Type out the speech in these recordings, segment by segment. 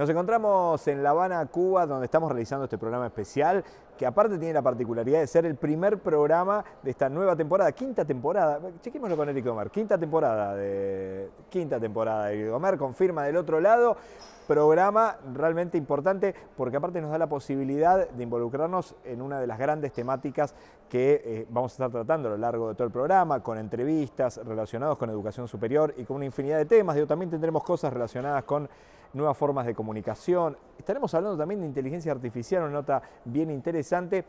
Nos encontramos en La Habana, Cuba, donde estamos realizando este programa especial, que aparte tiene la particularidad de ser el primer programa de esta nueva temporada, quinta temporada, chequémoslo con Eric Gomer, quinta temporada de quinta temporada de Eric confirma del otro lado, programa realmente importante porque aparte nos da la posibilidad de involucrarnos en una de las grandes temáticas que eh, vamos a estar tratando a lo largo de todo el programa, con entrevistas relacionadas con educación superior y con una infinidad de temas, también tendremos cosas relacionadas con nuevas formas de comunicación. Estaremos hablando también de inteligencia artificial, una nota bien interesante.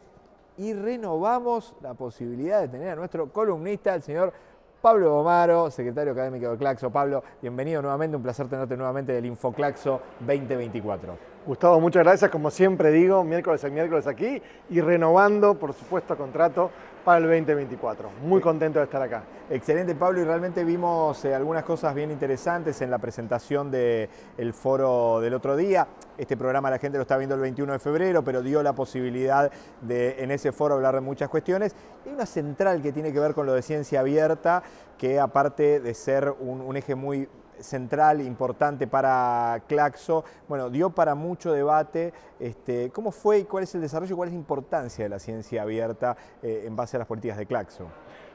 Y renovamos la posibilidad de tener a nuestro columnista, el señor Pablo Gomaro, secretario académico de Claxo. Pablo, bienvenido nuevamente, un placer tenerte nuevamente del InfoClaxo 2024. Gustavo, muchas gracias. Como siempre digo, miércoles al miércoles aquí y renovando, por supuesto, contrato para el 2024. Muy eh, contento de estar acá. Excelente, Pablo, y realmente vimos eh, algunas cosas bien interesantes en la presentación del foro del otro día. Este programa la gente lo está viendo el 21 de febrero, pero dio la posibilidad de en ese foro hablar de muchas cuestiones. Y una central que tiene que ver con lo de ciencia abierta, que aparte de ser un, eje muy central, e importante para Claxo. Bueno, dio para mucho debate. Este, ¿Cómo fue y cuál es el desarrollo y cuál es la importancia de la ciencia abierta eh, en base a las políticas de Claxo?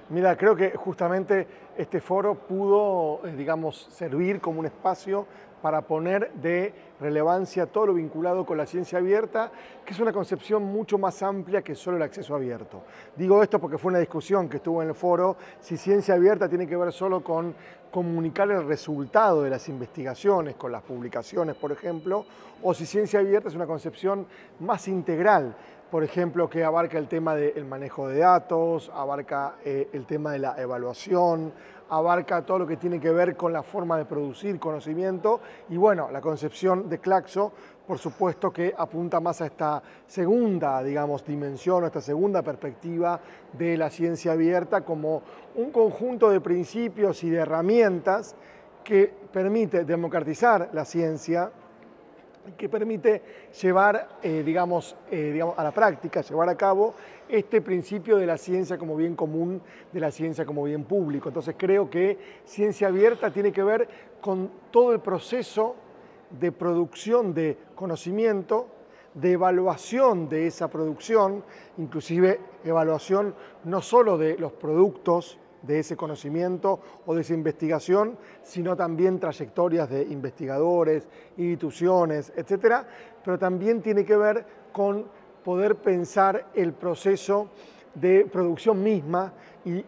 Mira, creo que justamente este foro pudo, eh, digamos, servir como un espacio para poner de relevancia todo lo vinculado con la ciencia abierta, que es una concepción mucho más amplia que solo el acceso abierto. Digo esto porque fue una discusión que estuvo en el foro, si ciencia abierta tiene que ver solo con comunicar el resultado de las investigaciones, con las publicaciones, por ejemplo, o si ciencia abierta es una concepción más integral por ejemplo, que abarca el tema del manejo de datos, abarca eh, el tema de la evaluación, abarca todo lo que tiene que ver con la forma de producir conocimiento y bueno, la concepción de Claxo, por supuesto que apunta más a esta segunda, digamos, dimensión, a esta segunda perspectiva de la ciencia abierta como un conjunto de principios y de herramientas que permite democratizar la ciencia, que permite llevar, eh, digamos, eh, digamos, a la práctica, llevar a cabo este principio de la ciencia como bien común, de la ciencia como bien público. Entonces creo que ciencia abierta tiene que ver con todo el proceso de producción de conocimiento, de evaluación de esa producción, inclusive evaluación no solo de los productos, de ese conocimiento o de esa investigación, sino también trayectorias de investigadores, instituciones, etcétera, pero también tiene que ver con poder pensar el proceso de producción misma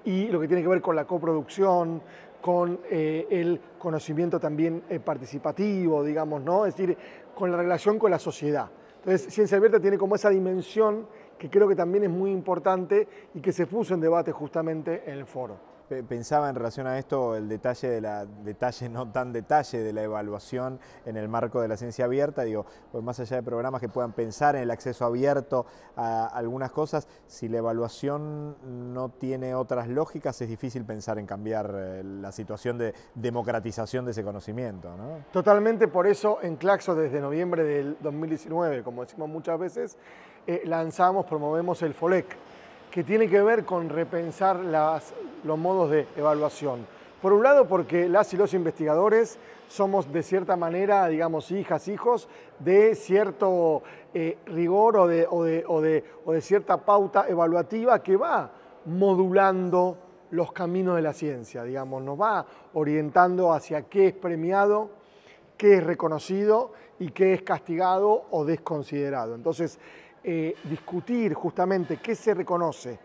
y, lo que tiene que ver con la coproducción, con eh, el conocimiento también eh, participativo, digamos, ¿no? Es decir, con la relación con la sociedad. Entonces, Ciencia Abierta tiene como esa dimensión que creo que también es muy importante y que se puso en debate justamente en el foro. Pensaba en relación a esto el detalle de la detalle no tan detalle de la evaluación en el marco de la ciencia abierta, digo, pues más allá de programas que puedan pensar en el acceso abierto a algunas cosas, si la evaluación no tiene otras lógicas es difícil pensar en cambiar eh, la situación de democratización de ese conocimiento, Totalmente, por eso en Claxo desde noviembre del 2019, como decimos muchas veces, eh, lanzamos, promovemos el FOLEC que tiene que ver con repensar las, los modos de evaluación. Por un lado, porque las y los investigadores somos de cierta manera, digamos, hijas, hijos de cierto eh, rigor o de, cierta pauta evaluativa que va modulando los caminos de la ciencia, digamos, nos va orientando hacia qué es premiado, qué es reconocido y qué es castigado o desconsiderado. Entonces, eh, discutir justamente qué se reconoce,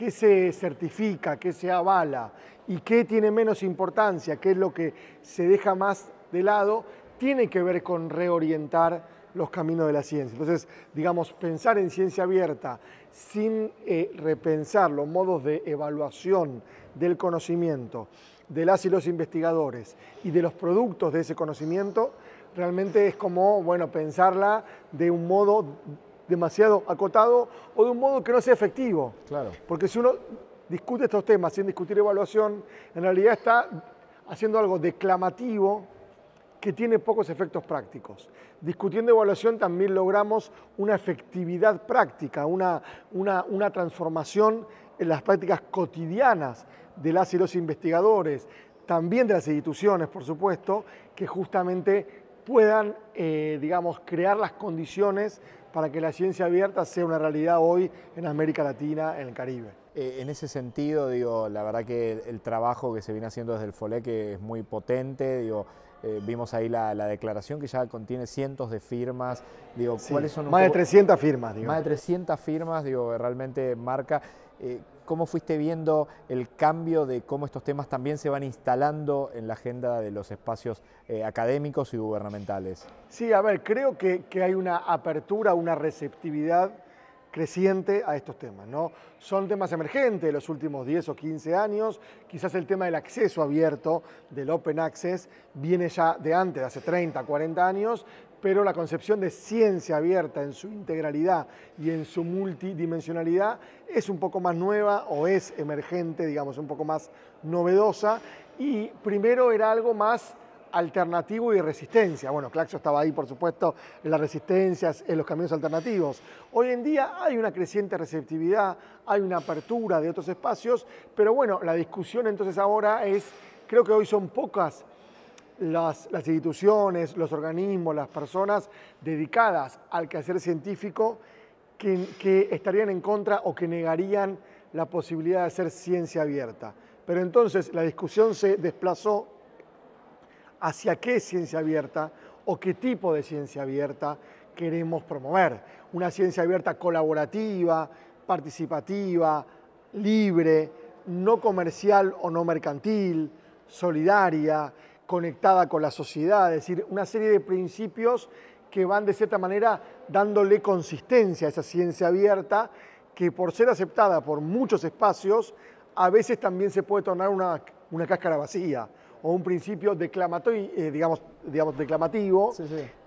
qué se certifica, qué se avala y qué tiene menos importancia, qué es lo que se deja más de lado, tiene que ver con reorientar los caminos de la ciencia. Entonces, digamos, pensar en ciencia abierta sin eh, repensar los modos de evaluación del conocimiento de las y los investigadores y de los productos de ese conocimiento, realmente es como, bueno, pensarla de un modo demasiado acotado o de un modo que no sea efectivo. Porque si uno discute estos temas sin discutir evaluación, en realidad está haciendo algo declamativo que tiene pocos efectos prácticos. Discutiendo evaluación también logramos una efectividad práctica, una, transformación en las prácticas cotidianas de las y los investigadores, también de las instituciones, por supuesto, que justamente puedan, eh, digamos, crear las condiciones para que la ciencia abierta sea una realidad hoy en América Latina, en el Caribe. Eh, en ese sentido, digo, la verdad que el, trabajo que se viene haciendo desde el FOLEC es muy potente, digo, eh, vimos ahí la, declaración que ya contiene cientos de firmas. Digo, ¿cuáles son? Más de 300 firmas, digo. Más de 300 firmas, digo, realmente marca. Eh, ¿Cómo fuiste viendo el cambio de cómo estos temas también se van instalando en la agenda de los espacios eh, académicos y gubernamentales? Sí, a ver, creo que, hay una apertura, una receptividad creciente a estos temas. ¿no? Son temas emergentes de los últimos 10 o 15 años, quizás el tema del acceso abierto, del open access, viene ya de antes, de hace 30, 40 años, pero la concepción de ciencia abierta en su integralidad y en su multidimensionalidad es un poco más nueva o es emergente, digamos, un poco más novedosa y primero era algo más alternativo y resistencia. Bueno, Claxo estaba ahí, por supuesto, en las resistencias, en los caminos alternativos. Hoy en día hay una creciente receptividad, hay una apertura de otros espacios, pero bueno, la discusión entonces ahora es, creo que hoy son pocas las, instituciones, los organismos, las personas dedicadas al quehacer científico que, que estarían en contra o que negarían la posibilidad de hacer ciencia abierta. Pero entonces la discusión se desplazó hacia qué ciencia abierta o qué tipo de ciencia abierta queremos promover. Una ciencia abierta colaborativa, participativa, libre, no comercial o no mercantil, solidaria, conectada con la sociedad, es decir, una serie de principios que van de cierta manera dándole consistencia a esa ciencia abierta que por ser aceptada por muchos espacios, a veces también se puede tornar una, cáscara vacía o un principio eh, digamos, digamos, declamativo,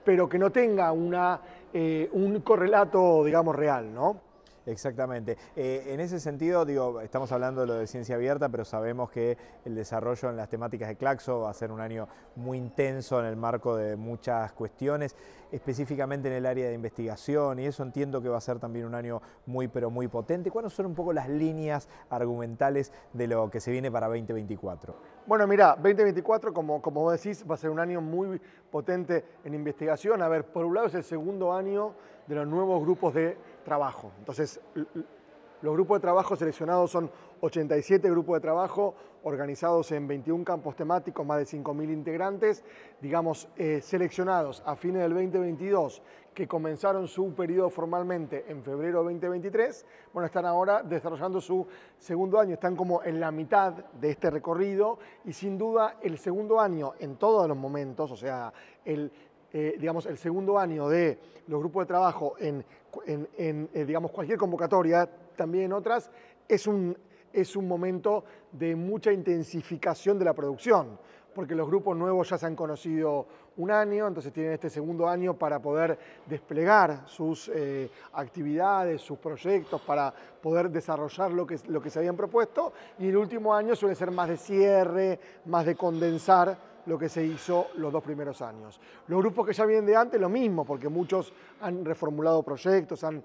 pero que no tenga una, eh, un correlato, digamos, real, ¿no? Exactamente. Eh, en ese sentido, digo, estamos hablando de lo de ciencia abierta, pero sabemos que el desarrollo en las temáticas de Claxo va a ser un año muy intenso en el marco de muchas cuestiones, específicamente en el área de investigación, y eso entiendo que va a ser también un año muy, pero muy potente. ¿Cuáles son un poco las líneas argumentales de lo que se viene para 2024? Bueno, mira, 2024, como, como vos decís, va a ser un año muy potente en investigación. A ver, por un lado es el segundo año de los nuevos grupos de trabajo. Entonces, los grupos de trabajo seleccionados son 87 grupos de trabajo organizados en 21 campos temáticos, más de 5.000 integrantes, digamos, eh, seleccionados a fines del 2022, que comenzaron su periodo formalmente en febrero de 2023. Bueno, están ahora desarrollando su segundo año, están como en la mitad de este recorrido y sin duda el segundo año en todos los momentos, o sea, el eh, digamos, el segundo año de los grupos de trabajo en, eh, digamos, cualquier convocatoria, también en otras, es un momento de mucha intensificación de la producción porque los grupos nuevos ya se han conocido un año, entonces tienen este segundo año para poder desplegar sus eh, actividades, sus proyectos, para poder desarrollar lo que, lo que se habían propuesto, y el último año suele ser más de cierre, más de condensar lo que se hizo los dos primeros años. Los grupos que ya vienen de antes, lo mismo, porque muchos han reformulado proyectos, han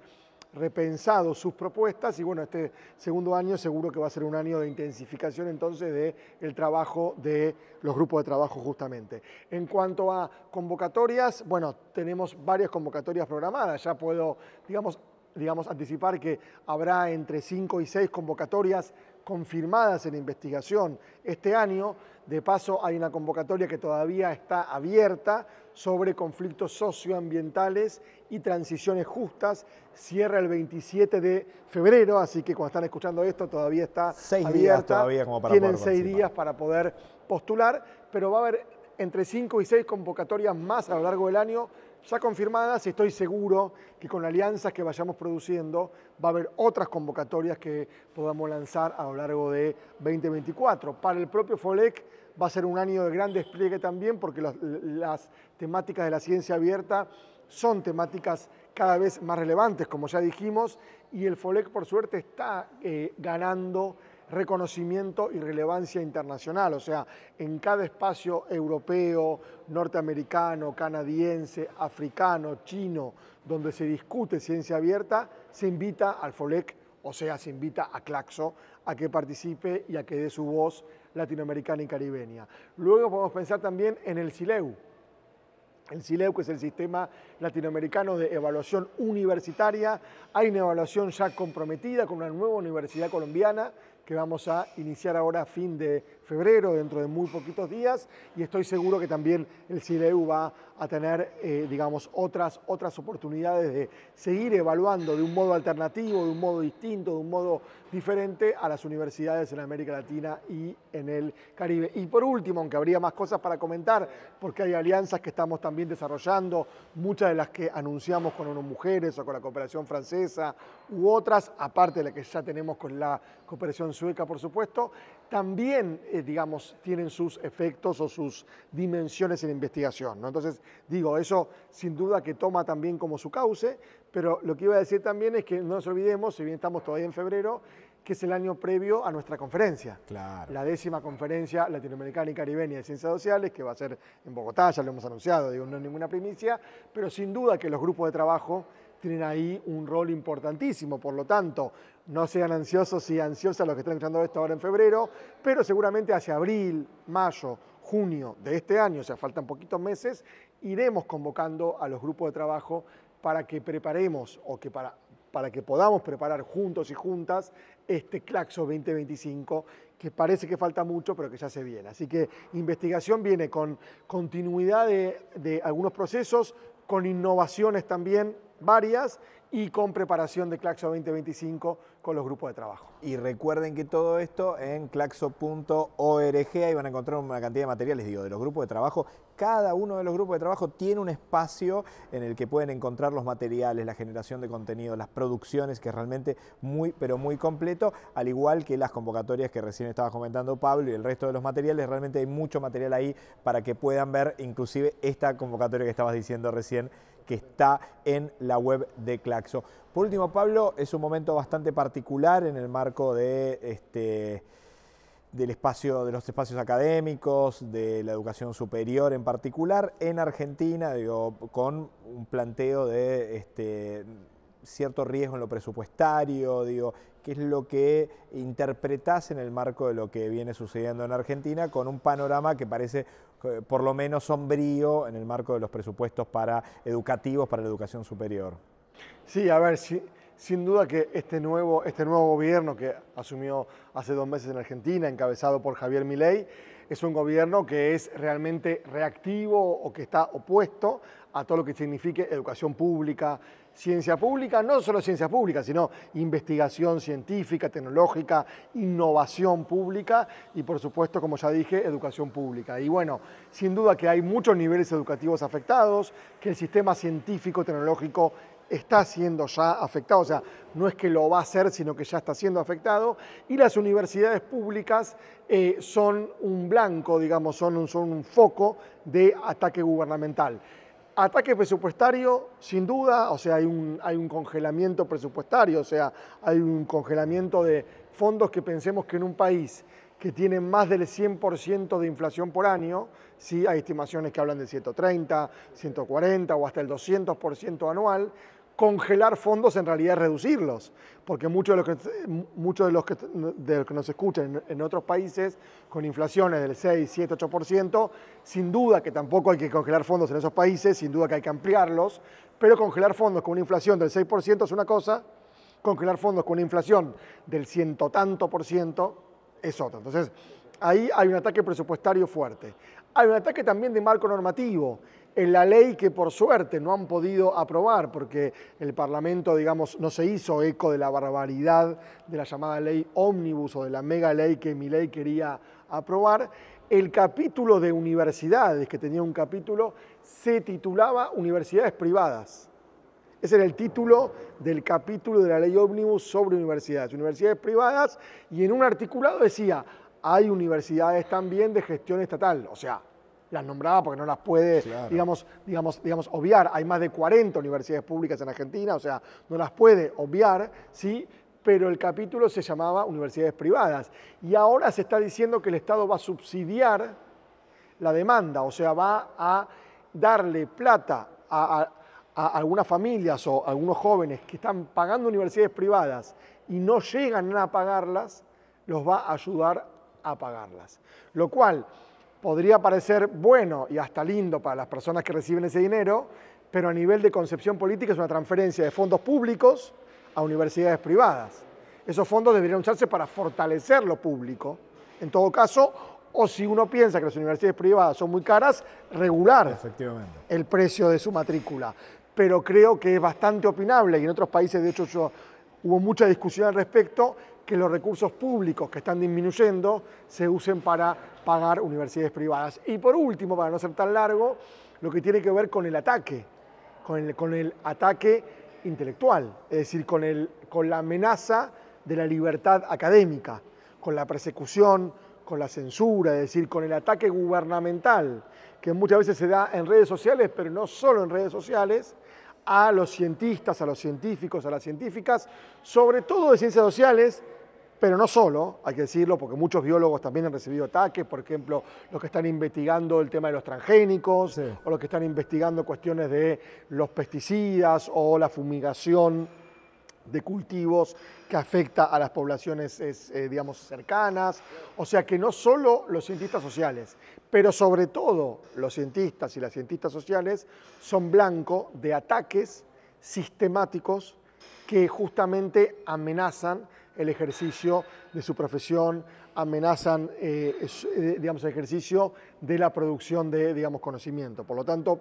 repensado sus propuestas y bueno, este segundo año seguro que va a ser un año de intensificación entonces del trabajo de los grupos de trabajo justamente. En cuanto a convocatorias, bueno, tenemos varias convocatorias programadas, ya puedo, digamos, digamos anticipar que habrá entre cinco y seis convocatorias confirmadas en investigación este año. De paso, hay una convocatoria que todavía está abierta sobre conflictos socioambientales y transiciones justas. Cierra el 27 de febrero, así que cuando están escuchando esto todavía está seis Días todavía como para Tienen seis días para poder postular, pero va a haber entre cinco y seis convocatorias más a lo largo del año ya confirmadas y estoy seguro que con alianzas que vayamos produciendo va a haber otras convocatorias que podamos lanzar a lo largo de 2024. Para el propio FOLEC va a ser un año de gran despliegue también porque las, temáticas de la ciencia abierta son temáticas cada vez más relevantes, como ya dijimos, y el FOLEC por suerte está eh, ganando reconocimiento y relevancia internacional. O sea, en cada espacio europeo, norteamericano, canadiense, africano, chino, donde se discute ciencia abierta, se invita al FOLEC, o sea, se invita a Claxo a que participe y a que dé su voz latinoamericana y caribeña. Luego podemos pensar también en el SILEU, el SILEU, que es el Sistema Latinoamericano de Evaluación Universitaria, hay una evaluación ya comprometida con una nueva universidad colombiana, que vamos a iniciar ahora a fin de febrero, dentro de muy poquitos días, y estoy seguro que también el CIDEU va a tener, eh, digamos, otras, otras oportunidades de seguir evaluando de un modo alternativo, de un modo distinto, de un modo diferente a las universidades en América Latina y en el Caribe. Y por último, aunque habría más cosas para comentar, porque hay alianzas que estamos también desarrollando, muchas de las que anunciamos con ONU Mujeres o con la cooperación francesa u otras, aparte de las que ya tenemos con la cooperación sueca, por supuesto, también, eh, digamos, tienen sus efectos o sus dimensiones en investigación. ¿no? Entonces, digo, eso sin duda que toma también como su cauce, pero lo que iba a decir también es que no nos olvidemos, si bien estamos todavía en febrero, que es el año previo a nuestra conferencia. La décima conferencia latinoamericana y caribeña de ciencias sociales, que va a ser en Bogotá, ya lo hemos anunciado, digo, no es ninguna primicia, pero sin duda que los grupos de trabajo tienen ahí un rol importantísimo. Por lo tanto, no sean ansiosos y ansiosas los que están escuchando esto ahora en febrero, pero seguramente hacia abril, mayo, junio de este año, o sea, faltan poquitos meses, iremos convocando a los grupos de trabajo para que preparemos o que para, para que podamos preparar juntos y juntas este Claxo 2025 que parece que falta mucho, pero que ya se viene. Así que investigación viene con continuidad de, de algunos procesos, con innovaciones también varias y con preparación de Claxo 2025 con los grupos de trabajo. Y recuerden que todo esto en claxo.org ahí van a encontrar una cantidad de materiales, digo, de los grupos de trabajo cada uno de los grupos de trabajo tiene un espacio en el que pueden encontrar los materiales, la generación de contenido, las producciones, que es realmente muy, pero muy completo, al igual que las convocatorias que recién estaba comentando Pablo y el resto de los materiales, realmente hay mucho material ahí para que puedan ver inclusive esta convocatoria que estabas diciendo recién que está en la web de Claxo. Por último, Pablo, es un momento bastante particular en el marco de este del espacio, de los espacios académicos, de la educación superior en particular, en Argentina, digo, con un planteo de este, cierto riesgo en lo presupuestario, digo, qué es lo que interpretás en el marco de lo que viene sucediendo en Argentina, con un panorama que parece eh, por lo menos sombrío en el marco de los presupuestos para educativos para la educación superior. Sí, a ver, si, sin duda que este nuevo, este nuevo gobierno que asumió hace dos meses en Argentina, encabezado por Javier Milei, es un gobierno que es realmente reactivo o que está opuesto a todo lo que signifique educación pública, ciencia pública, no solo ciencia pública, sino investigación científica, tecnológica, innovación pública y por supuesto, como ya dije, educación pública. Y bueno, sin duda que hay muchos niveles educativos afectados, que el sistema científico, tecnológico está siendo ya afectado, o sea, no es que lo va a hacer, sino que ya está siendo afectado, y las universidades públicas eh, son un blanco, digamos, son un, son un foco de ataque gubernamental. Ataque presupuestario, sin duda, o sea, hay un, hay un congelamiento presupuestario, o sea, hay un congelamiento de fondos que pensemos que en un país que tiene más del 100% de inflación por año, sí hay estimaciones que hablan de 130, 140 o hasta el 200% anual, congelar fondos en realidad es reducirlos, porque muchos de los que, de los que, nos escuchan en, en, otros países con inflaciones del 6, 7, 8%, sin duda que tampoco hay que congelar fondos en esos países, sin duda que hay que ampliarlos, pero congelar fondos con una inflación del 6% es una cosa, congelar fondos con una inflación del ciento tanto por ciento es otra. Entonces, ahí hay un ataque presupuestario fuerte. Hay un ataque también de marco normativo en la ley que por suerte no han podido aprobar porque el Parlamento, digamos, no se hizo eco de la barbaridad de la llamada ley ómnibus o de la mega ley que mi ley quería aprobar, el capítulo de universidades, que tenía un capítulo, se titulaba Universidades Privadas. Ese era el título del capítulo de la ley ómnibus sobre universidades, universidades privadas, y en un articulado decía, hay universidades también de gestión estatal, o sea, las nombraba porque no las puede, digamos, digamos, digamos, obviar. Hay más de 40 universidades públicas en Argentina, o sea, no las puede obviar, ¿sí? pero el capítulo se llamaba universidades privadas. Y ahora se está diciendo que el Estado va a subsidiar la demanda, o sea, va a darle plata a, a algunas familias o a algunos jóvenes que están pagando universidades privadas y no llegan a pagarlas, los va a ayudar a pagarlas. Lo cual podría parecer bueno y hasta lindo para las personas que reciben ese dinero, pero a nivel de concepción política es una transferencia de fondos públicos a universidades privadas. Esos fondos deberían usarse para fortalecer lo público, en todo caso, o si uno piensa que las universidades privadas son muy caras, regular el precio de su matrícula. Pero creo que es bastante opinable y en otros países, de hecho, hubo mucha discusión al respecto, que los recursos públicos que están disminuyendo se usen para pagar universidades privadas. Y por último, para no ser tan largo, lo que tiene que ver con el ataque, con el, con el ataque intelectual, es decir, con, el, con la amenaza de la libertad académica, con la persecución, con la censura, es decir, con el ataque gubernamental, que muchas veces se da en redes sociales, pero no solo en redes sociales, a los cientistas, a los científicos, a las científicas, sobre todo de ciencias sociales, pero no solo, hay que decirlo, porque muchos biólogos también han recibido ataques, por ejemplo, los que están investigando el tema de los transgénicos, o los que están investigando cuestiones de los pesticidas o la fumigación de cultivos que afecta a las poblaciones, eh, digamos, cercanas. O sea que no solo los cientistas sociales, pero sobre todo los cientistas y las cientistas sociales son blanco de ataques sistemáticos que justamente amenazan el ejercicio de su profesión, amenazan eh, eh, digamos, el ejercicio de la producción de digamos, conocimiento. Por lo tanto,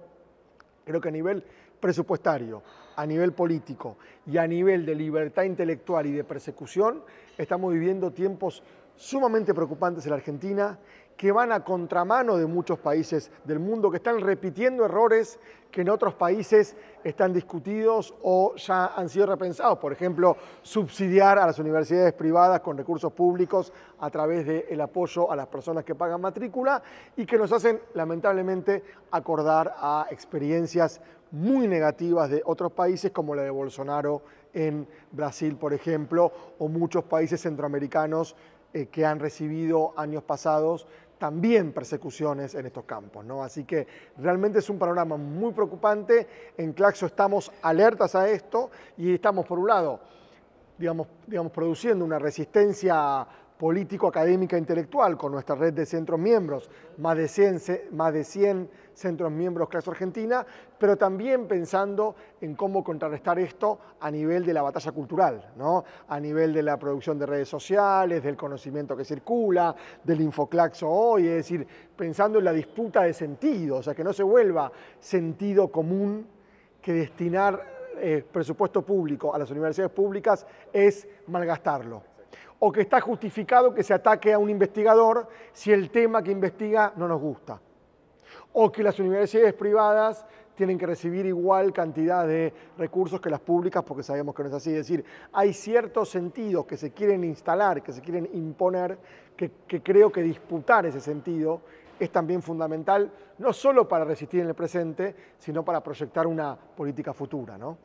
creo que a nivel presupuestario, a nivel político y a nivel de libertad intelectual y de persecución, estamos viviendo tiempos sumamente preocupantes en la Argentina que van a contramano de muchos países del mundo, que están repitiendo errores que en otros países están discutidos o ya han sido repensados. Por ejemplo, subsidiar a las universidades privadas con recursos públicos a través del apoyo a las personas que pagan matrícula y que nos hacen, lamentablemente, acordar a experiencias muy negativas de otros países como la de Bolsonaro en Brasil, por ejemplo, o muchos países centroamericanos eh, que han recibido años pasados también persecuciones en estos campos. ¿no? Así que realmente es un panorama muy preocupante. En Claxo estamos alertas a esto y estamos, por un lado, digamos, digamos produciendo una resistencia político, académica, intelectual, con nuestra red de centros miembros, más de 100, más de 100 centros miembros clase argentina, pero también pensando en cómo contrarrestar esto a nivel de la batalla cultural, ¿no? a nivel de la producción de redes sociales, del conocimiento que circula, del infoclaxo hoy, es decir, pensando en la disputa de sentido, o sea, que no se vuelva sentido común que destinar eh, presupuesto público a las universidades públicas es malgastarlo o que está justificado que se ataque a un investigador si el tema que investiga no nos gusta. O que las universidades privadas tienen que recibir igual cantidad de recursos que las públicas porque sabemos que no es así. Es decir, hay ciertos sentidos que se quieren instalar, que se quieren imponer, que, creo que disputar ese sentido es también fundamental, no solo para resistir en el presente, sino para proyectar una política futura. ¿no?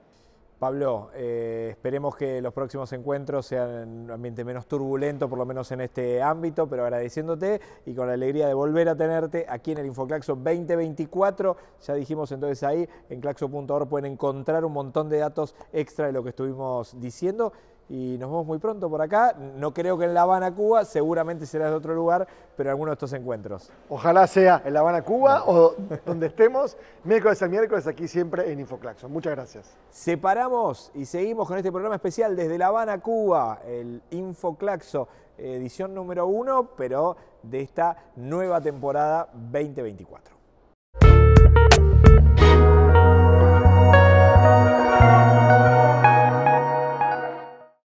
Pablo, eh, esperemos que los próximos encuentros sean en un ambiente menos turbulento, por lo menos en este ámbito, pero agradeciéndote y con la alegría de volver a tenerte aquí en el Infoclaxo 2024. Ya dijimos entonces ahí, en claxo.org pueden encontrar un montón de datos extra de lo que estuvimos diciendo y nos vemos muy pronto por acá. No creo que en La Habana, Cuba, seguramente será de otro lugar, pero alguno de estos encuentros. Ojalá sea en La Habana, Cuba o donde estemos, miércoles al miércoles aquí siempre en Infoclaxo. Muchas gracias. Separamos y seguimos con este programa especial desde La Habana, Cuba, el Infoclaxo, edición número uno, pero de esta nueva temporada 2024.